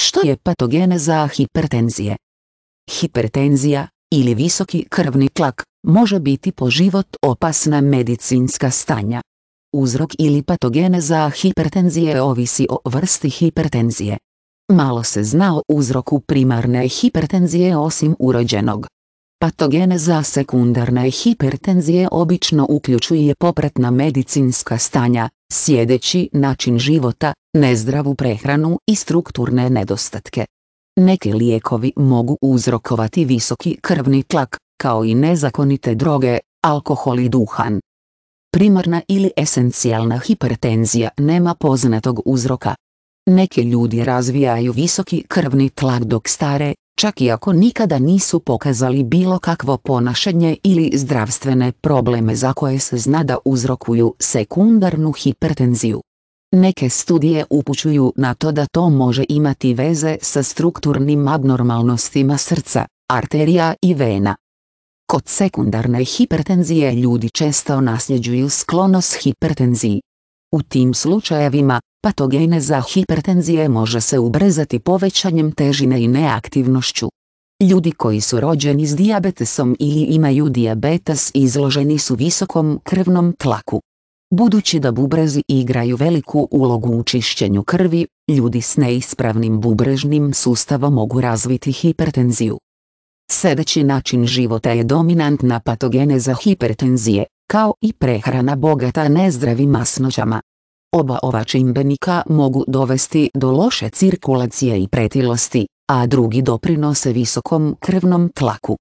Što je patogeneza hipertenzije? Hipertenzija, ili visoki krvni tlak, može biti po život opasna medicinska stanja. Uzrok ili patogeneza hipertenzije ovisi o vrsti hipertenzije. Malo se zna o uzroku primarne hipertenzije osim urođenog. Patogeneza sekundarne hipertenzije obično uključuje popratna medicinska stanja, sjedeći način života, nezdravu prehranu i strukturne nedostatke. Neki lijekovi mogu uzrokovati visoki krvni tlak, kao i nezakonite droge, alkohol i duhan. Primarna ili esencijalna hipertenzija nema poznatog uzroka. Neki ljudi razvijaju visoki krvni tlak dok stare, čak i ako nikada nisu pokazali bilo kakvo ponašanje ili zdravstvene probleme za koje se zna da uzrokuju sekundarnu hipertenziju. Neke studije upućuju na to da to može imati veze sa strukturnim abnormalnostima srca, arterija i vena. Kod sekundarne hipertenzije ljudi često nasljeđuju sklonost hipertenziji. U tim slučajevima, Patogene za hipertenzije može se ubrezati povećanjem težine i neaktivnošću. Ljudi koji su rođeni s dijabetesom ili imaju dijabetes izloženi su visokom krvnom tlaku. Budući da bubrezi igraju veliku ulogu u čišćenju krvi, ljudi s neispravnim bubrežnim sustavom mogu razviti hipertenziju. Sedeći način života je dominantna patogene za hipertenzije, kao i prehrana bogata nezdravim masnoćama. Oba ova čimbenika mogu dovesti do loše cirkulacije i pretilosti, a drugi doprinose visokom krvnom tlaku.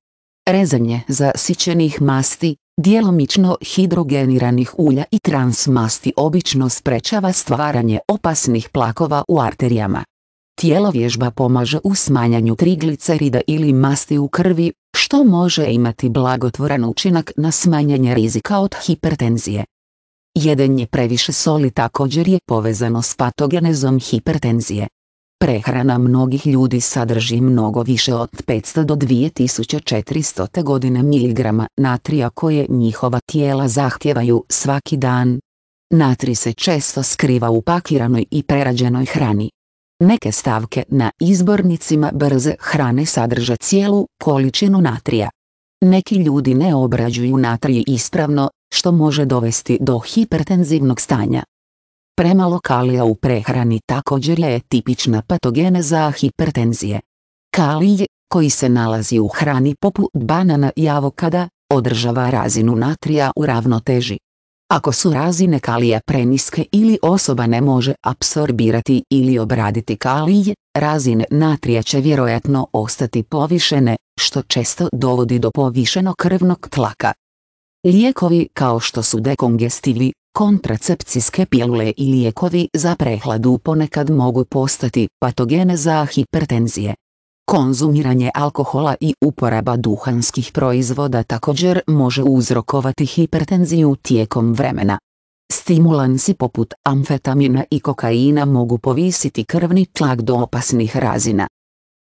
Rezanje zasićenih masti, dijelomično hidrogeniranih ulja i transmasti obično sprečava stvaranje opasnih plakova u arterijama. Tijelo vježba pomaže u smanjanju triglicerida ili masti u krvi, što može imati blagotvoran učinak na smanjanje rizika od hipertenzije je previše soli također je povezano s patogenezom hipertenzije. Prehrana mnogih ljudi sadrži mnogo više od 500 do 2400 godine miligrama natrija koje njihova tijela zahtjevaju svaki dan. Natri se često skriva u pakiranoj i prerađenoj hrani. Neke stavke na izbornicima brze hrane sadrže cijelu količinu natrija. Neki ljudi ne obrađuju natrij ispravno, što može dovesti do hipertenzivnog stanja. Premalo kalija u prehrani također je tipična patogena za hipertenzije. Kalij, koji se nalazi u hrani poput banana i avokada, održava razinu natrija u ravnoteži. Ako su razine kalija preniske ili osoba ne može apsorbirati ili obraditi kalij, razine natrija će vjerojatno ostati povišene, što često dovodi do povišenog krvnog tlaka. Lijekovi kao što su dekongestivi, kontracepcijske pilule i lijekovi za prehladu ponekad mogu postati patogene za hipertenzije. Konzumiranje alkohola i uporaba duhanskih proizvoda također može uzrokovati hipertenziju tijekom vremena. Stimulansi poput amfetamina i kokaina mogu povisiti krvni tlak do opasnih razina,